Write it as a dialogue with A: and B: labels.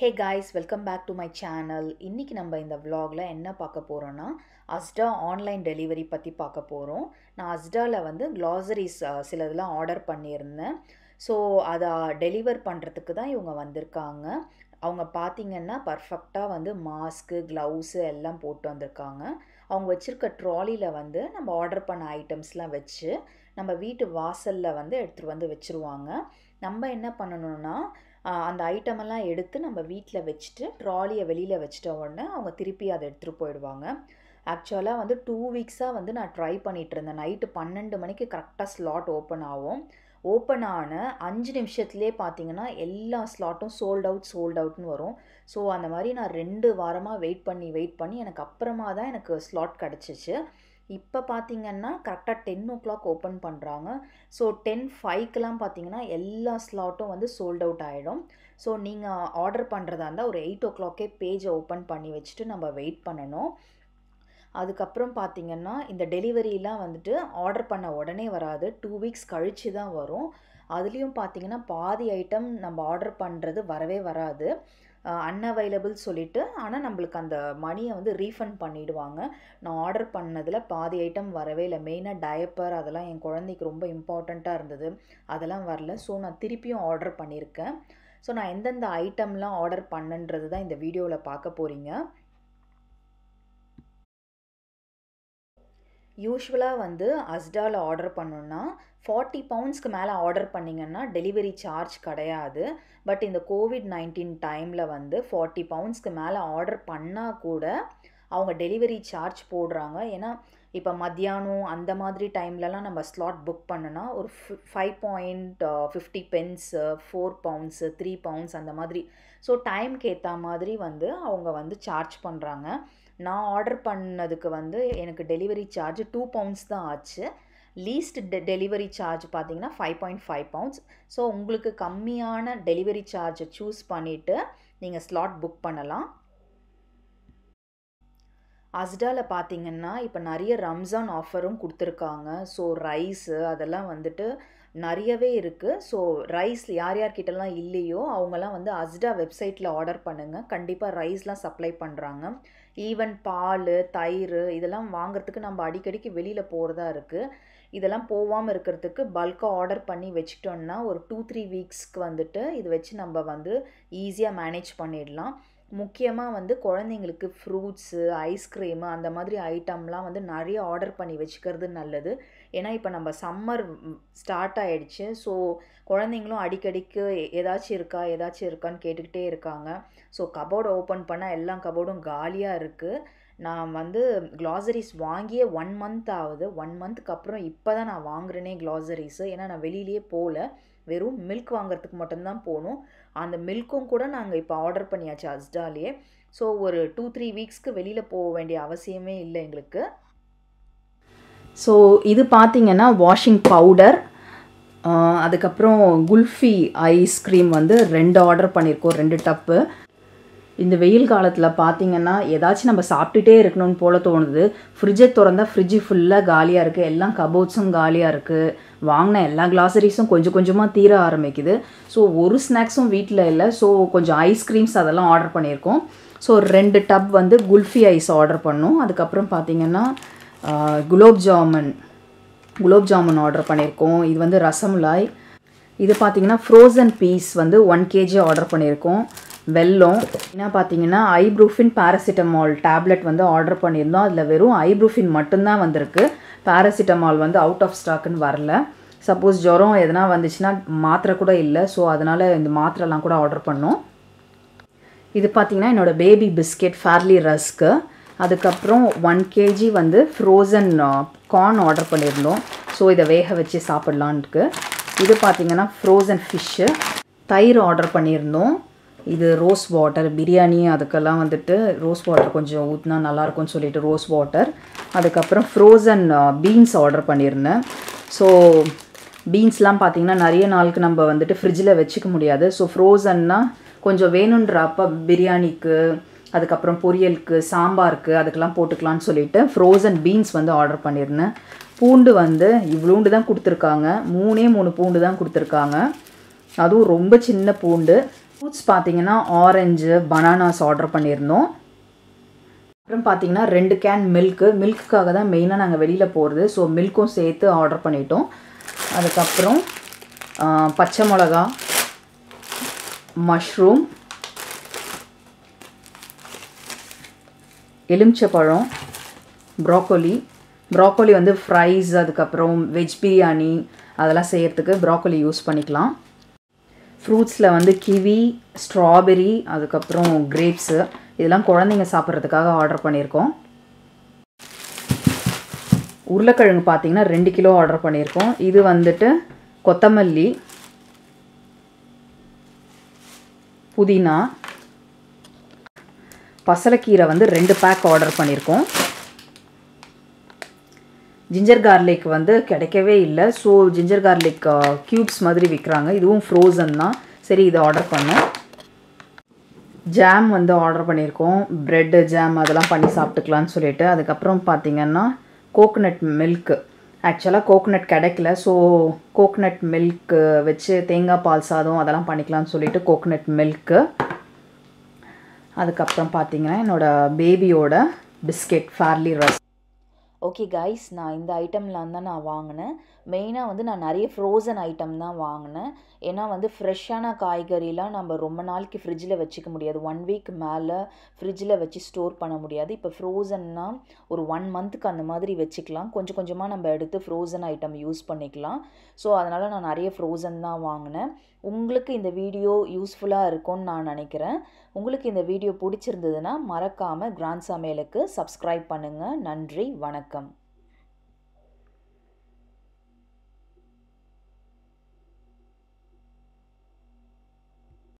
A: hey guys welcome back to my channel இன்றைக்கி நம்ம இந்த விலாகில் என்ன பார்க்க போகிறோன்னா அஸ்டா ஆன்லைன் டெலிவரி பற்றி பார்க்க போகிறோம் நான் அஸ்டாவில் வந்து க்ளாசரிஸ் சில ஆர்டர் பண்ணியிருந்தேன் ஸோ அதை டெலிவர் பண்ணுறதுக்கு தான் இவங்க வந்திருக்காங்க அவங்க பார்த்திங்கன்னா பர்ஃபெக்டாக வந்து மாஸ்க்கு க்ளவுஸு எல்லாம் போட்டு வந்திருக்காங்க அவங்க வச்சுருக்க ட்ராலியில் வந்து நம்ம ஆர்டர் பண்ண ஐட்டம்ஸ்லாம் வச்சு நம்ம வீட்டு வாசலில் வந்து எடுத்துகிட்டு வந்து வச்சுருவாங்க நம்ம என்ன பண்ணணும்னா அந்த ஐட்டமெல்லாம் எடுத்து நம்ம வீட்டில் வச்சுட்டு ட்ராலியை வெளியில் வச்சிட்ட உடனே அவங்க திருப்பி அதை எடுத்துகிட்டு போயிடுவாங்க ஆக்சுவலாக வந்து டூ வீக்ஸாக வந்து நான் ட்ரை பண்ணிகிட்டு இருந்தேன் நைட்டு பன்னெண்டு மணிக்கு கரெக்டாக ஸ்லாட் ஓப்பன் ஆகும் ஓப்பன் ஆன அஞ்சு நிமிஷத்துலேயே பார்த்தீங்கன்னா எல்லா ஸ்லாட்டும் சோல்ட் அவுட் சோல்ட் அவுட்னு வரும் ஸோ அந்த மாதிரி நான் ரெண்டு வாரமாக வெயிட் பண்ணி வெயிட் பண்ணி எனக்கு அப்புறமா தான் எனக்கு ஸ்லாட் கிடச்சிச்சு இப்போ பார்த்தீங்கன்னா கரெக்டாக டென் ஓ கிளாக் ஓப்பன் பண்ணுறாங்க ஸோ டென் ஃபைவ்க்கெலாம் பார்த்திங்கன்னா எல்லா ஸ்லாட்டும் வந்து சோல்ட் அவுட் ஆகிடும் ஸோ நீங்கள் ஆர்டர் பண்ணுறதா இருந்தால் ஒரு எயிட் ஓ கிளாக்கே பேஜை ஓப்பன் பண்ணி வச்சுட்டு நம்ம வெயிட் பண்ணணும் அதுக்கப்புறம் பார்த்திங்கன்னா இந்த டெலிவரிலாம் வந்துட்டு ஆர்டர் பண்ண உடனே வராது டூ வீக்ஸ் கழித்து தான் வரும் அதுலேயும் பார்த்திங்கன்னா பாதி ஐட்டம் நம்ம ஆர்டர் பண்ணுறது வரவே வராது அன்அவைலபிள் சொல்லிவிட்டு ஆனால் நம்மளுக்கு அந்த மணியை வந்து ரீஃபண்ட் பண்ணிவிடுவாங்க நான் ஆர்டர் பண்ணதில் பாதி ஐட்டம் வரவே இல்லை மெயினாக டயப்பர் அதெல்லாம் என் குழந்தைக்கு ரொம்ப இம்பார்ட்டண்ட்டாக இருந்தது அதெல்லாம் வரல ஸோ நான் திருப்பியும் ஆர்டர் பண்ணியிருக்கேன் ஸோ நான் எந்தெந்த ஐட்டம்லாம் ஆர்டர் பண்ணன்றது தான் இந்த வீடியோவில் பார்க்க போகிறீங்க யூஸ்வலாக வந்து அஸ்டாவில் ஆர்டர் பண்ணோன்னா ஃபார்ட்டி பவுண்ட்ஸ்க்கு மேலே ஆர்டர் பண்ணிங்கன்னா டெலிவரி சார்ஜ் கிடையாது பட் இந்த கோவிட் நைன்டீன் டைமில் வந்து ஃபார்ட்டி பவுண்ட்ஸ்க்கு மேலே ஆர்டர் பண்ணால் கூட அவங்க டெலிவரி சார்ஜ் போடுறாங்க ஏன்னா இப்போ மத்தியானம் அந்த மாதிரி டைம்லலாம் நம்ம ஸ்லாட் புக் பண்ணோன்னா ஒரு five point fifty pence four pounds three pounds அந்த மாதிரி ஸோ டைம்க்கு ஏற்ற மாதிரி வந்து அவங்க வந்து சார்ஜ் பண்ணுறாங்க நான் ஆர்டர் பண்ணதுக்கு வந்து எனக்கு டெலிவரி சார்ஜ் டூ பவுண்ட்ஸ் தான் ஆச்சு லீஸ்ட் டெ டெலிவரி சார்ஜ் பார்த்தீங்கன்னா five point five pounds so உங்களுக்கு கம்மியான டெலிவரி சார்ஜை சூஸ் பண்ணிவிட்டு நீங்கள் ஸ்லாட் புக் பண்ணலாம் அஸ்டாவில் பார்த்தீங்கன்னா இப்போ நிறைய ரம்ஜான் ஆஃபரும் கொடுத்துருக்காங்க ஸோ ரைஸு அதெல்லாம் வந்துட்டு நிறையவே இருக்குது ஸோ ரைஸ் யார் யார்கிட்டலாம் இல்லையோ அவங்கலாம் வந்து அஸ்டா வெப்சைட்டில் ஆர்டர் பண்ணுங்கள் கண்டிப்பாக ரைஸ்லாம் சப்ளை பண்ணுறாங்க ஈவன் பால் தயிர் இதெல்லாம் வாங்கிறதுக்கு நம்ம அடிக்கடிக்கு வெளியில் போகிறதா இருக்குது இதெல்லாம் போகாமல் இருக்கிறதுக்கு பல்காக ஆர்டர் பண்ணி வச்சுட்டோன்னா ஒரு டூ த்ரீ வீக்ஸ்க்கு வந்துட்டு இது வச்சு நம்ம வந்து ஈஸியாக மேனேஜ் பண்ணிடலாம் முக்கியமாக வந்து குழந்தைங்களுக்கு ஃப்ரூட்ஸு ஐஸ்கிரீமு அந்த மாதிரி ஐட்டம்லாம் வந்து நிறைய ஆர்டர் பண்ணி வச்சுக்கிறது நல்லது ஏன்னா இப்போ நம்ம சம்மர் ஸ்டார்ட் ஆகிடுச்சு ஸோ குழந்தைங்களும் அடிக்கடிக்கு ஏதாச்சும் இருக்கா ஏதாச்சும் இருக்கான்னு கேட்டுக்கிட்டே இருக்காங்க ஸோ கபோர்டு ஓப்பன் பண்ணால் எல்லா கபோர்டும் காலியாக இருக்குது நான் வந்து க்ளாசரிஸ் வாங்கியே ஒன் மந்த் ஆகுது ஒன் மந்த்துக்கு அப்புறம் இப்போ தான் நான் வாங்குறேனே க்ளாசரிஸு ஏன்னா நான் வெளியிலேயே போகல வெறும் மில்க் வாங்குறதுக்கு மட்டும்தான் போகணும் அந்த மில்க்கும் கூட நாங்கள் இப்போ ஆர்டர் பண்ணியாச்சு அஸ்டாலேயே ஸோ ஒரு டூ த்ரீ வீக்ஸ்க்கு வெளியில் போக வேண்டிய அவசியமே இல்லை எங்களுக்கு ஸோ இது பார்த்திங்கன்னா வாஷிங் பவுடர் அதுக்கப்புறம் குல்ஃபி ஐஸ்கிரீம் வந்து ரெண்டு ஆர்டர் பண்ணியிருக்கோம் ரெண்டு டப்பு இந்த வெயில் காலத்தில் பார்த்திங்கன்னா ஏதாச்சும் நம்ம சாப்பிட்டுட்டே இருக்கணும்னு போல தோணுது ஃப்ரிட்ஜை திறந்தால் ஃப்ரிட்ஜு ஃபுல்லாக காலியாக இருக்குது எல்லாம் கபோர்ட்ஸும் காலியாக இருக்குது வாங்கின எல்லா கிளாசரிஸும் கொஞ்சம் கொஞ்சமாக தீர ஆரம்பிக்குது ஸோ ஒரு ஸ்நாக்ஸும் வீட்டில் இல்லை ஸோ கொஞ்சம் ஐஸ்கிரீம்ஸ் அதெல்லாம் ஆர்டர் பண்ணியிருக்கோம் ஸோ ரெண்டு டப் வந்து குல்ஃபி ஐஸ் ஆர்டர் பண்ணோம் அதுக்கப்புறம் பார்த்திங்கன்னா குலோப் ஜாமுன் குலோப் ஜாமுன் ஆர்டர் பண்ணியிருக்கோம் இது வந்து ரசமலாய் இது பார்த்திங்கன்னா ஃப்ரோசன் பீஸ் வந்து ஒன் கேஜி ஆர்டர் பண்ணியிருக்கோம் வெல்லம் ஏன்னா பார்த்தீங்கன்னா ஐப்ரூஃபின் பாரசிட்டமால் டேப்லெட் வந்து ஆர்டர் பண்ணியிருந்தோம் அதில் வெறும் ஐப்ரூஃபின் மட்டும்தான் வந்திருக்கு பாரசிட்டமால் வந்து அவுட் ஆஃப் ஸ்டாக்குன்னு வரல சப்போஸ் ஜுரம் எதனா வந்துச்சுன்னா மாத்திரை கூட இல்லை ஸோ அதனால் இந்த மாத்திரைலாம் கூட ஆர்டர் பண்ணோம் இது பார்த்திங்கன்னா என்னோடய பேபி பிஸ்கெட் ஃபேர்லி ரஸ்க்கு அதுக்கப்புறம் ஒன் கேஜி வந்து ஃப்ரோசன் கார்ன் ஆர்டர் பண்ணியிருந்தோம் ஸோ இதை வேக வச்சு சாப்பிட்லான்ட்டு இது பார்த்திங்கன்னா ஃப்ரோசன் ஃபிஷ்ஷு தயிர் ஆர்டர் பண்ணியிருந்தோம் இது ரோஸ் வாட்டர் பிரியாணி அதுக்கெல்லாம் வந்துட்டு ரோஸ் வாட்டர் கொஞ்சம் ஊற்றினா நல்லாயிருக்கும்னு சொல்லிட்டு ரோஸ் வாட்டர் அதுக்கப்புறம் ஃப்ரோசன் பீன்ஸ் ஆர்டர் பண்ணியிருந்தேன் ஸோ பீன்ஸ்லாம் பார்த்திங்கன்னா நிறைய நாளுக்கு நம்ம வந்துட்டு ஃப்ரிட்ஜில் வச்சுக்க முடியாது ஸோ ஃப்ரோசன்னா கொஞ்சம் வேணுன்றப்ப பிரியாணிக்கு அதுக்கப்புறம் பொரியலுக்கு சாம்பாருக்கு அதுக்கெல்லாம் போட்டுக்கலான்னு சொல்லிட்டு ஃப்ரோசன் பீன்ஸ் வந்து ஆர்டர் பண்ணியிருந்தேன் பூண்டு வந்து இவ்வளோண்டு தான் கொடுத்துருக்காங்க மூணே மூணு பூண்டு தான் கொடுத்துருக்காங்க அதுவும் ரொம்ப சின்ன பூண்டு ஃப்ரூட்ஸ் பார்த்தீங்கன்னா ஆரஞ்சு பனானாஸ் ஆர்டர் பண்ணியிருந்தோம் அப்புறம் பார்த்தீங்கன்னா ரெண்டு கேன் மில்க்கு மில்க்குக்காக தான் மெயினாக நாங்கள் வெளியில் போகிறது ஸோ மில்க்கும் சேர்த்து ஆர்டர் பண்ணிட்டோம் அதுக்கப்புறம் பச்சை மிளகா மஷ்ரூம் எலுமிச்சப்பழம் ப்ராக்கோலி ப்ராக்கோலி வந்து ஃப்ரைஸ் அதுக்கப்புறம் வெஜ் பிரியாணி அதெல்லாம் செய்கிறதுக்கு ப்ராக்கோலி யூஸ் பண்ணிக்கலாம் ஃப்ரூட்ஸில் வந்து கிவி ஸ்ட்ராபெரி அதுக்கப்புறம் கிரேப்ஸு இதெல்லாம் குழந்தைங்க சாப்பிட்றதுக்காக ஆர்டர் பண்ணியிருக்கோம் உருளைக்கிழங்கு பார்த்தீங்கன்னா ரெண்டு கிலோ ஆர்டர் பண்ணியிருக்கோம் இது வந்துட்டு கொத்தமல்லி புதினா பசலைக்கீரை வந்து ரெண்டு பேக் ஆர்டர் பண்ணியிருக்கோம் ஜிஞ்சர் கார்லிக் வந்து கிடைக்கவே இல்லை ஸோ ஜிஞ்சர் கார்லிக் க்யூப்ஸ் மாதிரி விற்கிறாங்க இதுவும் ஃப்ரோசன் தான் சரி இதை ஆர்டர் பண்ணேன் ஜாம் வந்து ஆர்டர் பண்ணியிருக்கோம் ப்ரெட்டு ஜாம் அதெல்லாம் பண்ணி சாப்பிட்டுக்கலான்னு சொல்லிட்டு அதுக்கப்புறம் பார்த்திங்கன்னா கோகோனட் மில்க்கு ஆக்சுவலாக கோகோனட் கிடைக்கல ஸோ கோகோனட் மில்க்கு வச்சு தேங்காய் பால் சாதம் அதெல்லாம் பண்ணிக்கலாம்னு சொல்லிட்டு கோகோனட் மில்க்கு அதுக்கப்புறம் பார்த்திங்கன்னா என்னோடய பேபியோட biscuit Farley rusk okay guys நான் இந்த ஐட்டம்லாம் தான் நான் வாங்கினேன் மெயினாக வந்து நான் நிறைய ஃப்ரோசன் ஐட்டம் தான் வாங்கினேன் ஏன்னா வந்து ஃப்ரெஷ்ஷான காய்கறிலாம் நம்ம ரொம்ப நாளைக்கு ஃப்ரிட்ஜில் வச்சுக்க முடியாது ஒன் வீக் மேலே ஃப்ரிட்ஜில் வச்சு ஸ்டோர் பண்ண முடியாது இப்போ ஃப்ரோசன்னா ஒரு ஒன் மந்த்துக்கு அந்த மாதிரி வச்சுக்கலாம் கொஞ்சம் கொஞ்சமாக நம்ம எடுத்து ஃப்ரோசன் ஐட்டம் யூஸ் பண்ணிக்கலாம் ஸோ அதனால் நான் நிறைய ஃப்ரோசன் தான் வாங்கினேன் உங்களுக்கு இந்த வீடியோ யூஸ்ஃபுல்லாக இருக்கும்னு நான் நினைக்கிறேன் உங்களுக்கு இந்த வீடியோ பிடிச்சிருந்ததுன்னா மறக்காமல் கிராண்ட் சமையலுக்கு சப்ஸ்கிரைப் பண்ணுங்கள் நன்றி வணக்கம்